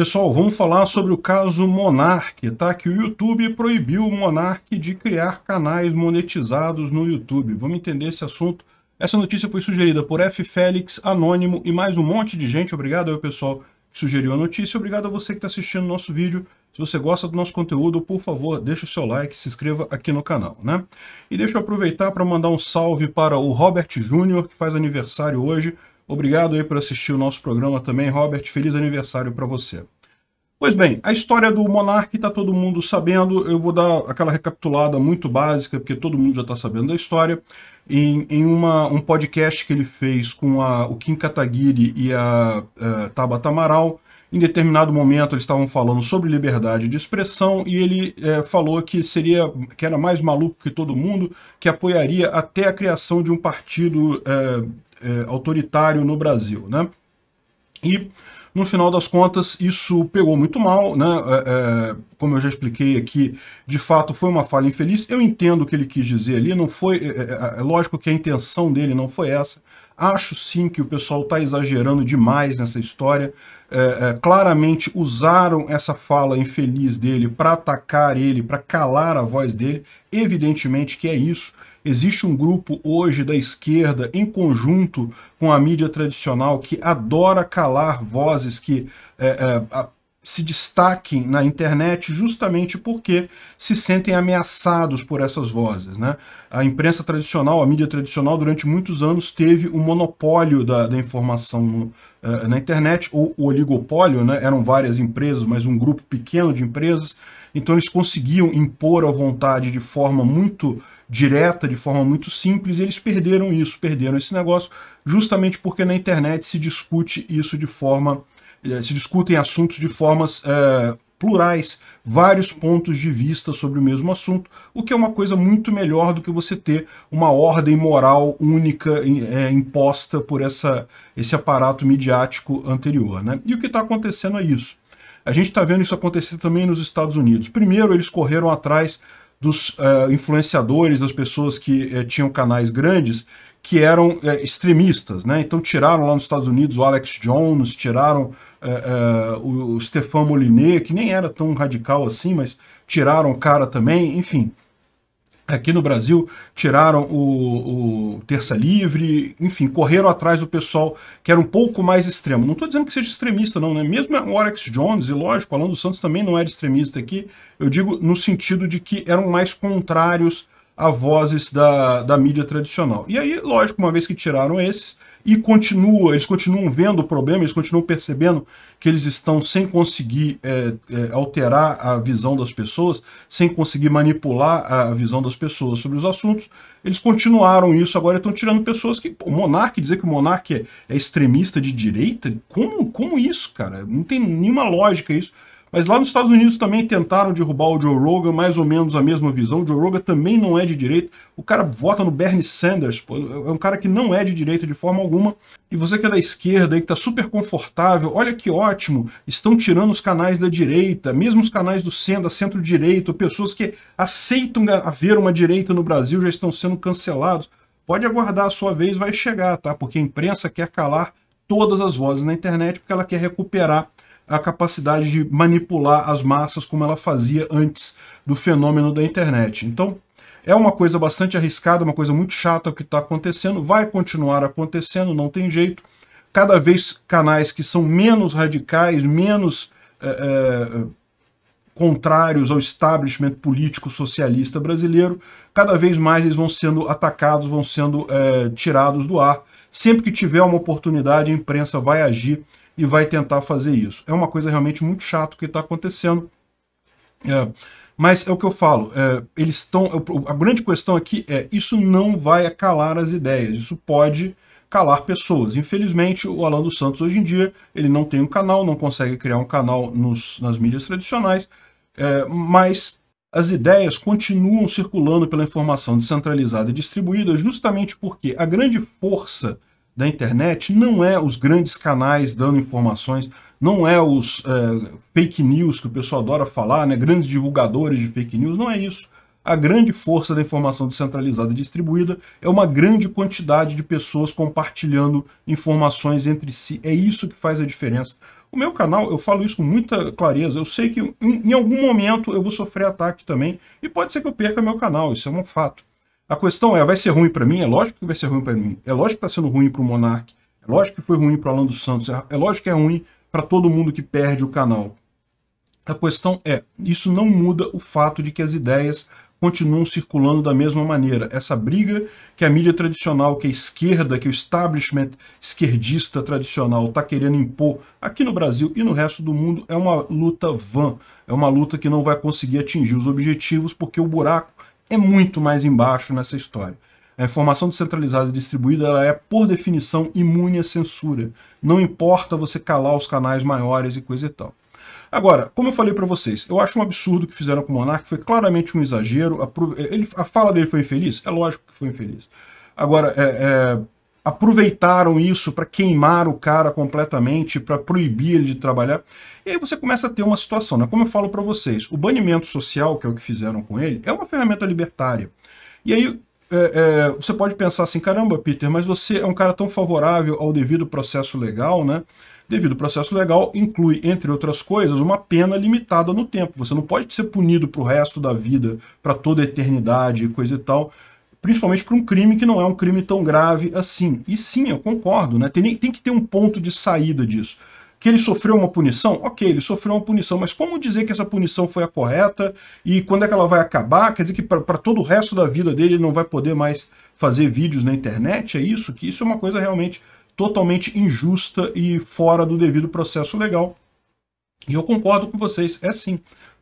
Pessoal, vamos falar sobre o caso Monark, tá? Que o YouTube proibiu o Monark de criar canais monetizados no YouTube. Vamos entender esse assunto. Essa notícia foi sugerida por F. Félix, Anônimo e mais um monte de gente. Obrigado ao pessoal que sugeriu a notícia. Obrigado a você que está assistindo o nosso vídeo. Se você gosta do nosso conteúdo, por favor, deixa o seu like, se inscreva aqui no canal, né? E deixa eu aproveitar para mandar um salve para o Robert Júnior, que faz aniversário hoje. Obrigado aí por assistir o nosso programa também, Robert. Feliz aniversário para você. Pois bem, a história do Monarque está todo mundo sabendo. Eu vou dar aquela recapitulada muito básica, porque todo mundo já está sabendo da história. Em, em uma, um podcast que ele fez com a, o Kim Kataguiri e a, a eh, Tabata Amaral, em determinado momento eles estavam falando sobre liberdade de expressão e ele é, falou que seria que era mais maluco que todo mundo, que apoiaria até a criação de um partido é, é, autoritário no Brasil. Né? E, no final das contas, isso pegou muito mal. Né? É, é, como eu já expliquei aqui, de fato foi uma falha infeliz. Eu entendo o que ele quis dizer ali, não foi. É, é, é, é lógico que a intenção dele não foi essa. Acho sim que o pessoal está exagerando demais nessa história. É, é, claramente usaram essa fala infeliz dele para atacar ele, para calar a voz dele. Evidentemente que é isso. Existe um grupo hoje da esquerda, em conjunto com a mídia tradicional, que adora calar vozes que é, é, se destaquem na internet justamente porque se sentem ameaçados por essas vozes. Né? A imprensa tradicional, a mídia tradicional, durante muitos anos teve o um monopólio da, da informação no, eh, na internet, ou o oligopólio, né? eram várias empresas, mas um grupo pequeno de empresas, então eles conseguiam impor a vontade de forma muito direta, de forma muito simples, e eles perderam isso, perderam esse negócio, justamente porque na internet se discute isso de forma é, se discutem assuntos de formas é, plurais, vários pontos de vista sobre o mesmo assunto, o que é uma coisa muito melhor do que você ter uma ordem moral única é, imposta por essa, esse aparato midiático anterior. Né? E o que está acontecendo é isso. A gente está vendo isso acontecer também nos Estados Unidos. Primeiro, eles correram atrás dos uh, influenciadores, das pessoas que uh, tinham canais grandes, que eram é, extremistas, né? Então tiraram lá nos Estados Unidos o Alex Jones, tiraram é, é, o, o Stefan Molinet, que nem era tão radical assim, mas tiraram o cara também, enfim. Aqui no Brasil tiraram o, o Terça Livre, enfim, correram atrás do pessoal que era um pouco mais extremo. Não estou dizendo que seja extremista, não, né? Mesmo o Alex Jones, e lógico, o Alan dos Santos também não era extremista aqui, eu digo no sentido de que eram mais contrários a vozes da, da mídia tradicional. E aí, lógico, uma vez que tiraram esses, e continua, eles continuam vendo o problema, eles continuam percebendo que eles estão sem conseguir é, é, alterar a visão das pessoas, sem conseguir manipular a visão das pessoas sobre os assuntos. Eles continuaram isso, agora estão tirando pessoas que. O monarque, dizer que o monarque é, é extremista de direita, como, como isso, cara? Não tem nenhuma lógica isso. Mas lá nos Estados Unidos também tentaram derrubar o Joe Rogan, mais ou menos a mesma visão. O Joe Rogan também não é de direita. O cara vota no Bernie Sanders, pô, é um cara que não é de direita de forma alguma. E você que é da esquerda e que tá super confortável, olha que ótimo, estão tirando os canais da direita, mesmo os canais do Senda, centro-direita, pessoas que aceitam haver uma direita no Brasil já estão sendo cancelados. Pode aguardar, a sua vez vai chegar, tá? Porque a imprensa quer calar todas as vozes na internet porque ela quer recuperar a capacidade de manipular as massas como ela fazia antes do fenômeno da internet. Então, é uma coisa bastante arriscada, uma coisa muito chata o que está acontecendo, vai continuar acontecendo, não tem jeito. Cada vez canais que são menos radicais, menos é, é, contrários ao establishment político socialista brasileiro, cada vez mais eles vão sendo atacados, vão sendo é, tirados do ar. Sempre que tiver uma oportunidade, a imprensa vai agir e vai tentar fazer isso. É uma coisa realmente muito chato que está acontecendo. É, mas é o que eu falo, é, eles estão. A grande questão aqui é: isso não vai calar as ideias, isso pode calar pessoas. Infelizmente, o Alan dos Santos hoje em dia ele não tem um canal, não consegue criar um canal nos, nas mídias tradicionais, é, mas as ideias continuam circulando pela informação descentralizada e distribuída justamente porque a grande força da internet não é os grandes canais dando informações, não é os é, fake news que o pessoal adora falar, né, grandes divulgadores de fake news, não é isso. A grande força da informação descentralizada e distribuída é uma grande quantidade de pessoas compartilhando informações entre si. É isso que faz a diferença. O meu canal, eu falo isso com muita clareza, eu sei que em, em algum momento eu vou sofrer ataque também, e pode ser que eu perca meu canal, isso é um fato. A questão é, vai ser ruim para mim? É lógico que vai ser ruim para mim. É lógico que está sendo ruim para o Monark. É lógico que foi ruim para o Alan dos Santos. É, é lógico que é ruim para todo mundo que perde o canal. A questão é, isso não muda o fato de que as ideias continuam circulando da mesma maneira. Essa briga que a mídia tradicional, que a esquerda, que o establishment esquerdista tradicional está querendo impor aqui no Brasil e no resto do mundo é uma luta vã, é uma luta que não vai conseguir atingir os objetivos porque o buraco é muito mais embaixo nessa história. A informação descentralizada e distribuída ela é, por definição, imune à censura. Não importa você calar os canais maiores e coisa e tal. Agora, como eu falei para vocês, eu acho um absurdo o que fizeram com o Monark, foi claramente um exagero. A, ele, a fala dele foi infeliz? É lógico que foi infeliz. Agora, é, é, aproveitaram isso para queimar o cara completamente, para proibir ele de trabalhar. E aí você começa a ter uma situação, né? Como eu falo para vocês, o banimento social, que é o que fizeram com ele, é uma ferramenta libertária. E aí é, é, você pode pensar assim, caramba, Peter, mas você é um cara tão favorável ao devido processo legal, né? devido ao processo legal, inclui, entre outras coisas, uma pena limitada no tempo. Você não pode ser punido para o resto da vida, para toda a eternidade, coisa e tal, principalmente para um crime que não é um crime tão grave assim. E sim, eu concordo, né? tem, tem que ter um ponto de saída disso que ele sofreu uma punição? Ok, ele sofreu uma punição, mas como dizer que essa punição foi a correta e quando é que ela vai acabar? Quer dizer que para todo o resto da vida dele ele não vai poder mais fazer vídeos na internet? É isso? Que isso é uma coisa realmente totalmente injusta e fora do devido processo legal. E eu concordo com vocês, é sim.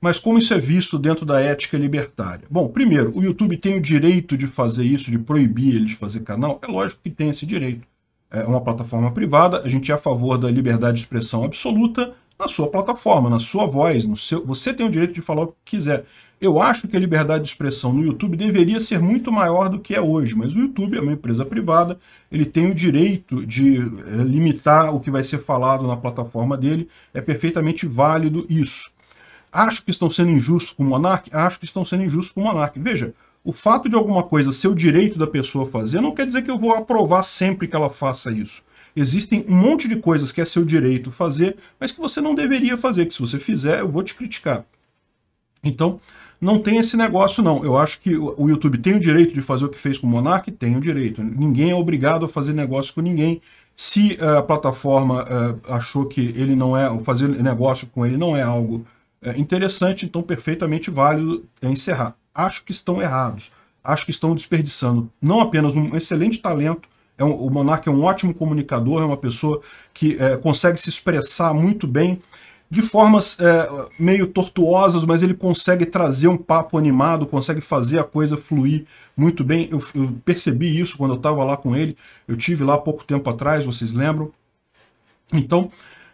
Mas como isso é visto dentro da ética libertária? Bom, primeiro, o YouTube tem o direito de fazer isso, de proibir ele de fazer canal? É lógico que tem esse direito. É uma plataforma privada, a gente é a favor da liberdade de expressão absoluta, na sua plataforma, na sua voz, no seu, você tem o direito de falar o que quiser. Eu acho que a liberdade de expressão no YouTube deveria ser muito maior do que é hoje, mas o YouTube é uma empresa privada, ele tem o direito de eh, limitar o que vai ser falado na plataforma dele, é perfeitamente válido isso. Acho que estão sendo injustos com o Monark? Acho que estão sendo injustos com o Monark. Veja, o fato de alguma coisa ser o direito da pessoa fazer não quer dizer que eu vou aprovar sempre que ela faça isso. Existem um monte de coisas que é seu direito fazer, mas que você não deveria fazer, que se você fizer, eu vou te criticar. Então, não tem esse negócio não. Eu acho que o YouTube tem o direito de fazer o que fez com o Monark, tem o direito. Ninguém é obrigado a fazer negócio com ninguém. Se eh, a plataforma eh, achou que ele não é, fazer negócio com ele não é algo eh, interessante, então perfeitamente válido é encerrar. Acho que estão errados. Acho que estão desperdiçando não apenas um excelente talento, é um, o monarca é um ótimo comunicador, é uma pessoa que é, consegue se expressar muito bem de formas é, meio tortuosas, mas ele consegue trazer um papo animado, consegue fazer a coisa fluir muito bem. Eu, eu percebi isso quando eu estava lá com ele. Eu tive lá pouco tempo atrás, vocês lembram? Então,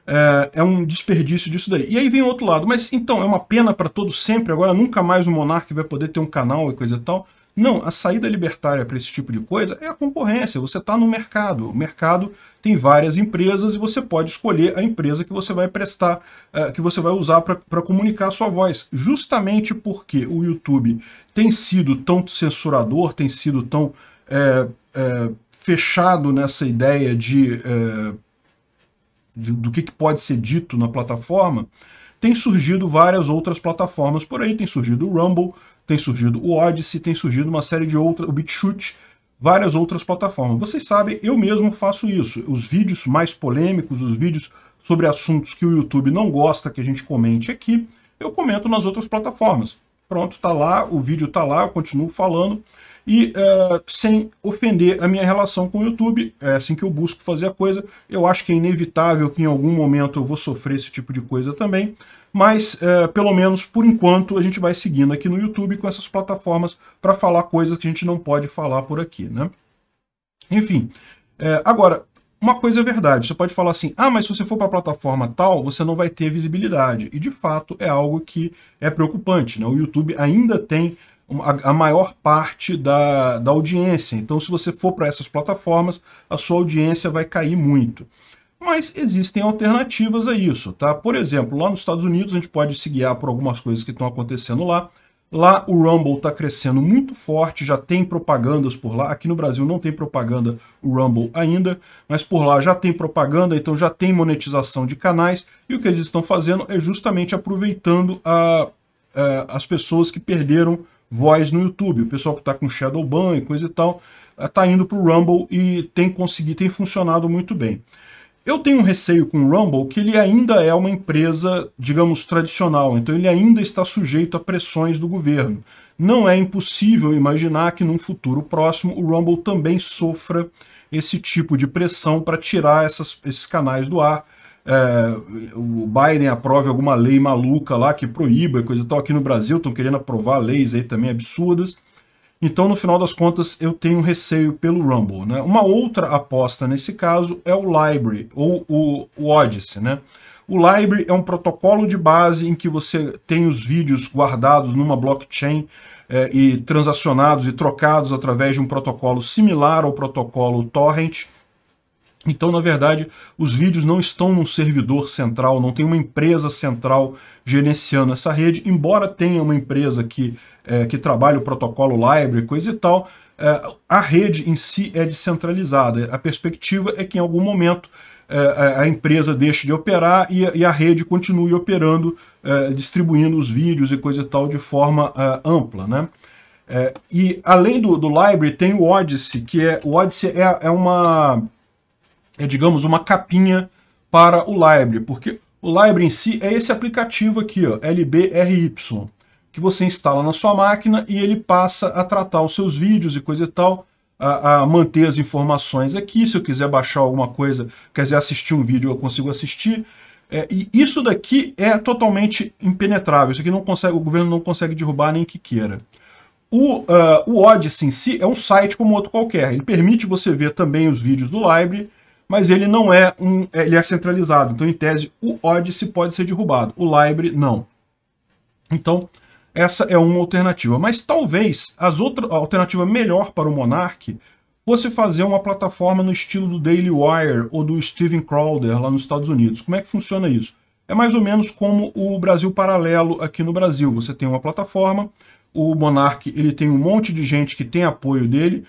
é, é, um desperdício disso daí. E aí vem o outro lado. Mas então, é uma pena para todos sempre, agora nunca mais o Monark vai poder ter um canal e coisa e tal. Não, a saída libertária para esse tipo de coisa é a concorrência. Você está no mercado. O mercado tem várias empresas e você pode escolher a empresa que você vai prestar, eh, que você vai usar para comunicar a sua voz. Justamente porque o YouTube tem sido tão censurador, tem sido tão é, é, fechado nessa ideia de, é, de do que, que pode ser dito na plataforma tem surgido várias outras plataformas por aí, tem surgido o Rumble, tem surgido o Odyssey, tem surgido uma série de outras, o BitChute, várias outras plataformas. Vocês sabem, eu mesmo faço isso. Os vídeos mais polêmicos, os vídeos sobre assuntos que o YouTube não gosta que a gente comente aqui, eu comento nas outras plataformas. Pronto, tá lá, o vídeo tá lá, eu continuo falando. E uh, sem ofender a minha relação com o YouTube, é assim que eu busco fazer a coisa. Eu acho que é inevitável que em algum momento eu vou sofrer esse tipo de coisa também. Mas, uh, pelo menos por enquanto, a gente vai seguindo aqui no YouTube com essas plataformas para falar coisas que a gente não pode falar por aqui, né? Enfim, é, agora, uma coisa é verdade, você pode falar assim, ah, mas se você for para a plataforma tal, você não vai ter visibilidade. E de fato é algo que é preocupante, né? O YouTube ainda tem a, maior parte da, da audiência. Então, se você for para essas plataformas, a sua audiência vai cair muito. Mas existem alternativas a isso, tá? Por exemplo, lá nos Estados Unidos, a gente pode se guiar por algumas coisas que estão acontecendo lá. Lá o Rumble está crescendo muito forte, já tem propagandas por lá. Aqui no Brasil não tem propaganda o Rumble ainda, mas por lá já tem propaganda, então já tem monetização de canais. E o que eles estão fazendo é justamente aproveitando a uh, as pessoas que perderam voz no YouTube. O pessoal que está com Shadowban e coisa e tal, está eh, uh, indo para o Rumble e tem conseguido, tem funcionado muito bem. Eu tenho um receio com o Rumble que ele ainda é uma empresa, digamos, tradicional, então ele ainda está sujeito a pressões do governo. Não é impossível imaginar que num futuro próximo o Rumble também sofra esse tipo de pressão para tirar essas, esses canais do ar, é, o Biden aprove alguma lei maluca lá que proíba, coisa e tal. Aqui no Brasil estão querendo aprovar leis aí também absurdas. Então, no final das contas, eu tenho receio pelo Rumble. Né? Uma outra aposta nesse caso é o Library, ou o, o Odyssey. Né? O Library é um protocolo de base em que você tem os vídeos guardados numa blockchain é, e transacionados e trocados através de um protocolo similar ao protocolo Torrent, então, na verdade, os vídeos não estão num servidor central, não tem uma empresa central gerenciando essa rede, embora tenha uma empresa que, é, que trabalha o protocolo library, coisa e tal, é, a rede em si é descentralizada. A perspectiva é que em algum momento é, a empresa deixe de operar e, e a rede continue operando, é, distribuindo os vídeos e coisa e tal de forma é, ampla, né? É, e além do, do library tem o Odyssey, que é o Odyssey é uma é, digamos, uma capinha para o Library, porque o Library em si é esse aplicativo aqui, ó, LBRY, que você instala na sua máquina e ele passa a tratar os seus vídeos e coisa e tal, a, a, manter as informações aqui. Se eu quiser baixar alguma coisa, quiser assistir um vídeo, eu consigo assistir. É, e isso daqui é totalmente impenetrável. Isso aqui não consegue, o governo não consegue derrubar nem que queira. O, uh, o Odyssey em si é um site como outro qualquer. Ele permite você ver também os vídeos do Library, mas ele não é um, é, ele é centralizado. Então, em tese, o Odyssey pode ser derrubado, o Library não. Então, essa é uma alternativa. Mas talvez as outra, a alternativa melhor para o Monarch fosse fazer uma plataforma no estilo do Daily Wire ou do Steven Crowder lá nos Estados Unidos. Como é que funciona isso? É mais ou menos como o Brasil Paralelo aqui no Brasil. Você tem uma plataforma, o Monarch ele tem um monte de gente que tem apoio dele,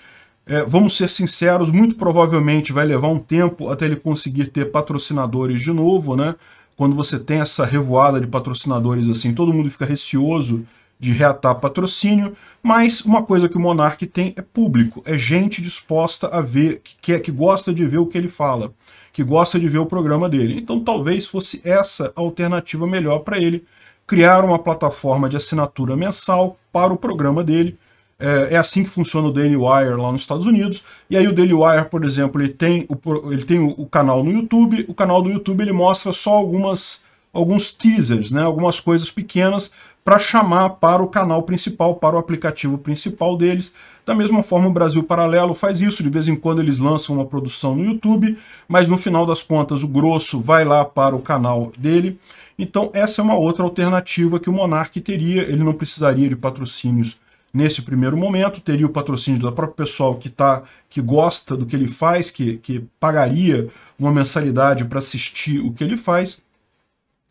é, vamos ser sinceros, muito provavelmente vai levar um tempo até ele conseguir ter patrocinadores de novo, né? Quando você tem essa revoada de patrocinadores assim, todo mundo fica receoso de reatar patrocínio, mas uma coisa que o Monark tem é público, é gente disposta a ver, que, quer, é, que gosta de ver o que ele fala, que gosta de ver o programa dele. Então talvez fosse essa a alternativa melhor para ele, criar uma plataforma de assinatura mensal para o programa dele, é, é assim que funciona o Daily Wire lá nos Estados Unidos. E aí o Daily Wire, por exemplo, ele tem o, ele tem o canal no YouTube. O canal do YouTube ele mostra só algumas alguns teasers, né, algumas coisas pequenas para chamar para o canal principal, para o aplicativo principal deles. Da mesma forma, o Brasil Paralelo faz isso, de vez em quando eles lançam uma produção no YouTube, mas no final das contas o grosso vai lá para o canal dele. Então essa é uma outra alternativa que o Monark teria, ele não precisaria de patrocínios nesse primeiro momento, teria o patrocínio da própria pessoal que, tá, que gosta do que ele faz, que, que pagaria uma mensalidade para assistir o que ele faz,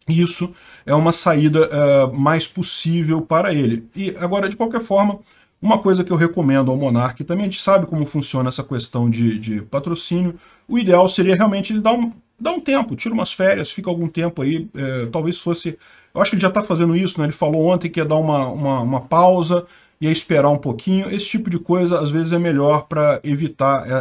isso é uma saída uh, mais possível para ele. E agora, de qualquer forma, uma coisa que eu recomendo ao Monark também, a gente sabe como funciona essa questão de, de patrocínio, o ideal seria realmente ele dar um, dar um tempo, tira umas férias, fica algum tempo aí, é, talvez fosse... Eu acho que ele já está fazendo isso, né? ele falou ontem que ia dar uma, uma, uma pausa, e esperar um pouquinho. Esse tipo de coisa, às vezes, é melhor para evitar, é, é,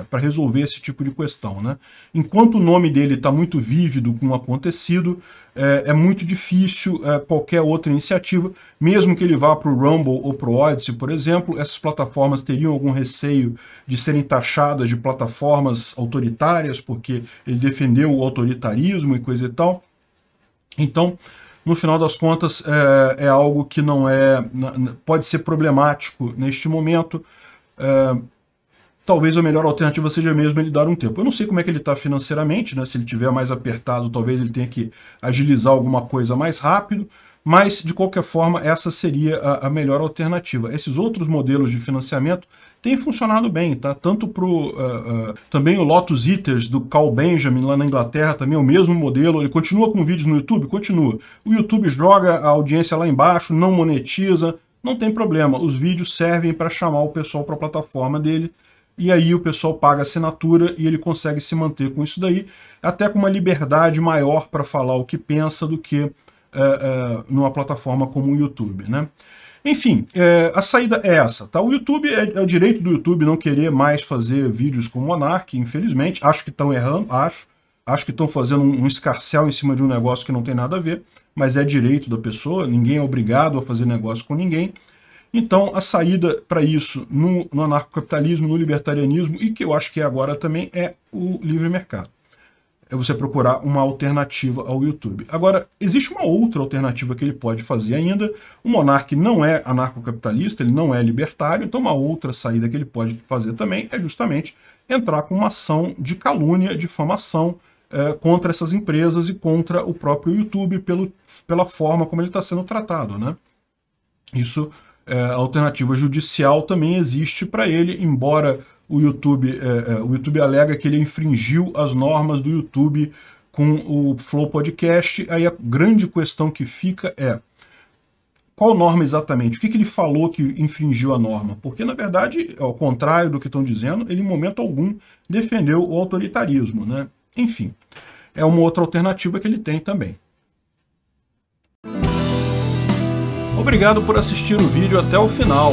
é, para resolver esse tipo de questão. Né? Enquanto o nome dele está muito vívido com o acontecido, é, é muito difícil é, qualquer outra iniciativa, mesmo que ele vá para o Rumble ou para o Odyssey, por exemplo, essas plataformas teriam algum receio de serem taxadas de plataformas autoritárias, porque ele defendeu o autoritarismo e coisa e tal. Então, no final das contas é, é algo que não é pode ser problemático neste momento. É, talvez a melhor alternativa seja mesmo ele dar um tempo. Eu não sei como é que ele está financeiramente, né? Se ele tiver mais apertado, talvez ele tenha que agilizar alguma coisa mais rápido mas de qualquer forma essa seria a, a melhor alternativa. Esses outros modelos de financiamento têm funcionado bem, tá? Tanto para uh, uh, também o Lotus Eaters do Carl Benjamin lá na Inglaterra, também é o mesmo modelo, ele continua com vídeos no YouTube? Continua. O YouTube joga a audiência lá embaixo, não monetiza, não tem problema, os vídeos servem para chamar o pessoal para a plataforma dele, e aí o pessoal paga assinatura e ele consegue se manter com isso daí, até com uma liberdade maior para falar o que pensa do que uh, numa plataforma como o YouTube, né? Enfim, é, a saída é essa, tá? O YouTube, é, é, direito do YouTube não querer mais fazer vídeos com o Monark, infelizmente. Acho que estão errando, acho. Acho que estão fazendo um, um escarcel em cima de um negócio que não tem nada a ver, mas é direito da pessoa, ninguém é obrigado a fazer negócio com ninguém. Então, a saída para isso no, no anarcocapitalismo, no libertarianismo, e que eu acho que é agora também, é o livre mercado é você procurar uma alternativa ao YouTube. Agora, existe uma outra alternativa que ele pode fazer ainda. O Monark não é anarcocapitalista, ele não é libertário, então uma outra saída que ele pode fazer também é justamente entrar com uma ação de calúnia, difamação eh, contra essas empresas e contra o próprio YouTube pelo, pela forma como ele está sendo tratado. Né? Isso, eh, a alternativa judicial também existe para ele, embora o YouTube, é, é, o YouTube alega que ele infringiu as normas do YouTube com o Flow Podcast. Aí a grande questão que fica é qual norma exatamente? O que, que ele falou que infringiu a norma? Porque, na verdade, ao contrário do que estão dizendo, ele em momento algum defendeu o autoritarismo. Né? Enfim, é uma outra alternativa que ele tem também. Obrigado por assistir o vídeo até o final.